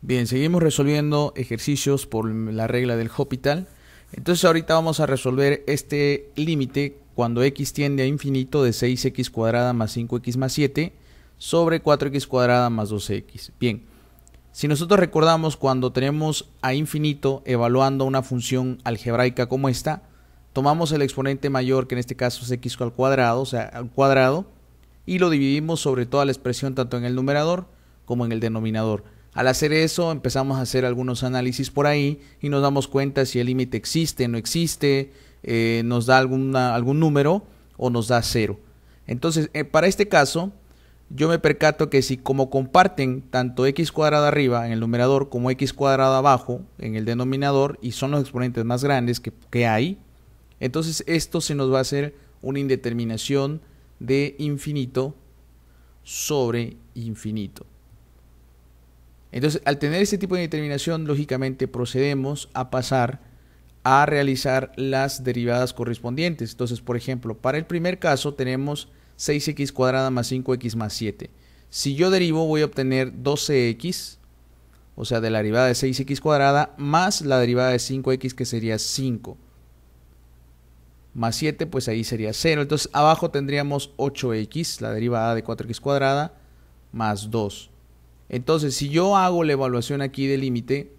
Bien, seguimos resolviendo ejercicios por la regla del Hopital. Entonces ahorita vamos a resolver este límite cuando x tiende a infinito de 6x cuadrada más 5x más 7 sobre 4x cuadrada más 12x. Bien, si nosotros recordamos cuando tenemos a infinito evaluando una función algebraica como esta, tomamos el exponente mayor, que en este caso es x al cuadrado, o sea, al cuadrado, y lo dividimos sobre toda la expresión tanto en el numerador como en el denominador. Al hacer eso empezamos a hacer algunos análisis por ahí y nos damos cuenta si el límite existe, no existe, eh, nos da algún número o nos da cero. Entonces, eh, para este caso, yo me percato que si como comparten tanto x cuadrado arriba en el numerador como x cuadrado abajo en el denominador y son los exponentes más grandes que, que hay, entonces esto se nos va a hacer una indeterminación de infinito sobre infinito. Entonces, al tener este tipo de determinación, lógicamente procedemos a pasar a realizar las derivadas correspondientes. Entonces, por ejemplo, para el primer caso tenemos 6x cuadrada más 5x más 7. Si yo derivo voy a obtener 12x, o sea, de la derivada de 6x cuadrada más la derivada de 5x que sería 5. Más 7, pues ahí sería 0. Entonces abajo tendríamos 8x, la derivada de 4x cuadrada más 2. Entonces, si yo hago la evaluación aquí del límite,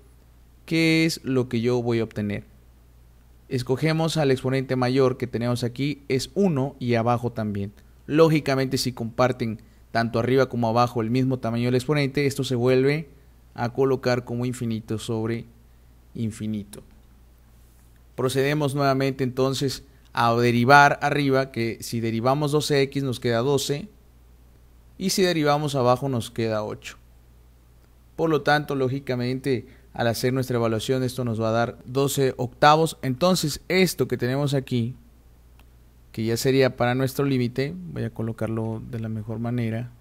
¿qué es lo que yo voy a obtener? Escogemos al exponente mayor que tenemos aquí, es 1 y abajo también. Lógicamente, si comparten tanto arriba como abajo el mismo tamaño del exponente, esto se vuelve a colocar como infinito sobre infinito. Procedemos nuevamente entonces a derivar arriba, que si derivamos 12x nos queda 12, y si derivamos abajo nos queda 8. Por lo tanto, lógicamente, al hacer nuestra evaluación, esto nos va a dar 12 octavos. Entonces, esto que tenemos aquí, que ya sería para nuestro límite, voy a colocarlo de la mejor manera.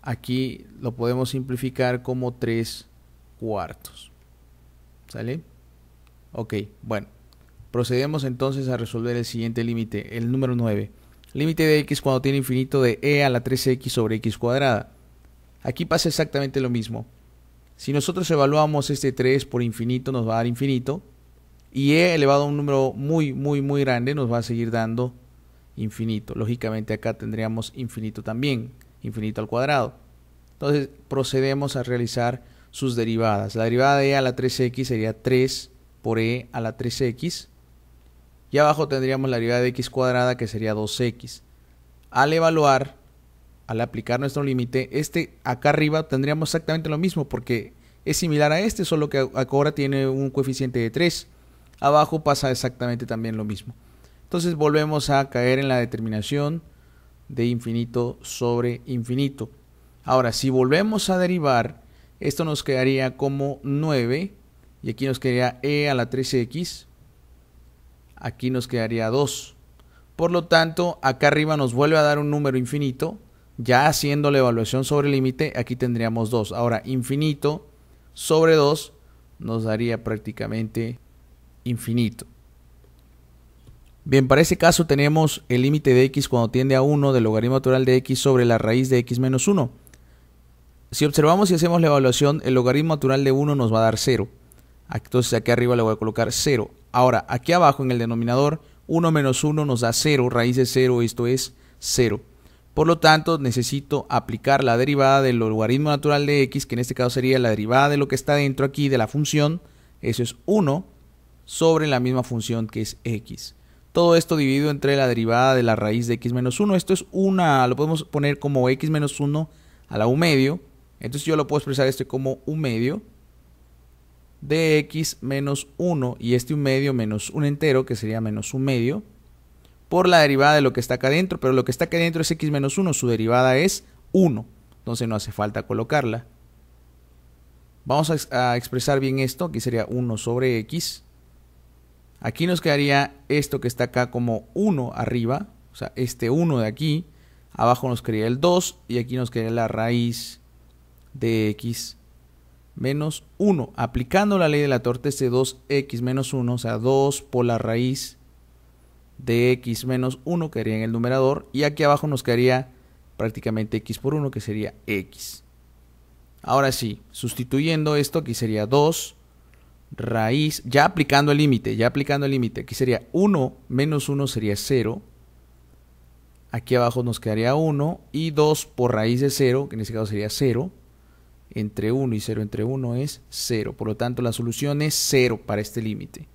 Aquí lo podemos simplificar como 3 cuartos. ¿Sale? Ok, bueno. Procedemos entonces a resolver el siguiente límite, el número 9. Límite de x cuando tiene infinito de e a la 3x sobre x cuadrada. Aquí pasa exactamente lo mismo. Si nosotros evaluamos este 3 por infinito, nos va a dar infinito. Y e elevado a un número muy, muy, muy grande, nos va a seguir dando infinito. Lógicamente acá tendríamos infinito también, infinito al cuadrado. Entonces procedemos a realizar sus derivadas. La derivada de e a la 3x sería 3 por e a la 3x. Y abajo tendríamos la derivada de x cuadrada que sería 2x. Al evaluar al aplicar nuestro límite, este acá arriba tendríamos exactamente lo mismo porque es similar a este, solo que ahora tiene un coeficiente de 3. Abajo pasa exactamente también lo mismo. Entonces volvemos a caer en la determinación de infinito sobre infinito. Ahora, si volvemos a derivar, esto nos quedaría como 9, y aquí nos quedaría e a la 3x, aquí nos quedaría 2. Por lo tanto, acá arriba nos vuelve a dar un número infinito, ya haciendo la evaluación sobre el límite, aquí tendríamos 2. Ahora, infinito sobre 2 nos daría prácticamente infinito. Bien, para ese caso tenemos el límite de x cuando tiende a 1 del logaritmo natural de x sobre la raíz de x menos 1. Si observamos y hacemos la evaluación, el logaritmo natural de 1 nos va a dar 0. Entonces aquí arriba le voy a colocar 0. Ahora, aquí abajo en el denominador, 1 menos 1 nos da 0, raíz de 0, esto es 0. Por lo tanto, necesito aplicar la derivada del logaritmo natural de x, que en este caso sería la derivada de lo que está dentro aquí de la función, eso es 1, sobre la misma función que es x. Todo esto dividido entre la derivada de la raíz de x menos 1. Esto es una, lo podemos poner como x menos 1 a la 1 medio. Entonces yo lo puedo expresar este como 1 medio de x menos 1 y este 1 medio menos 1 entero, que sería menos 1 medio por la derivada de lo que está acá adentro, pero lo que está acá adentro es x menos 1, su derivada es 1, entonces no hace falta colocarla. Vamos a, expresar bien esto, aquí sería 1 sobre x. Aquí nos quedaría esto que está acá como 1 arriba, o sea, este 1 de aquí. Abajo nos quedaría el 2 y aquí nos quedaría la raíz de x menos 1. Aplicando la ley de la torta, de este 2x menos 1, o sea, 2 por la raíz de x menos 1 quedaría en el numerador y aquí abajo nos quedaría prácticamente x por 1 que sería x. Ahora sí, sustituyendo esto aquí sería 2 raíz, ya aplicando el límite, ya aplicando el límite, aquí sería 1 menos 1 sería 0. Aquí abajo nos quedaría 1 y 2 por raíz de 0, que en este caso sería 0. Entre 1 y 0 entre 1 es 0. Por lo tanto, la solución es 0 para este límite.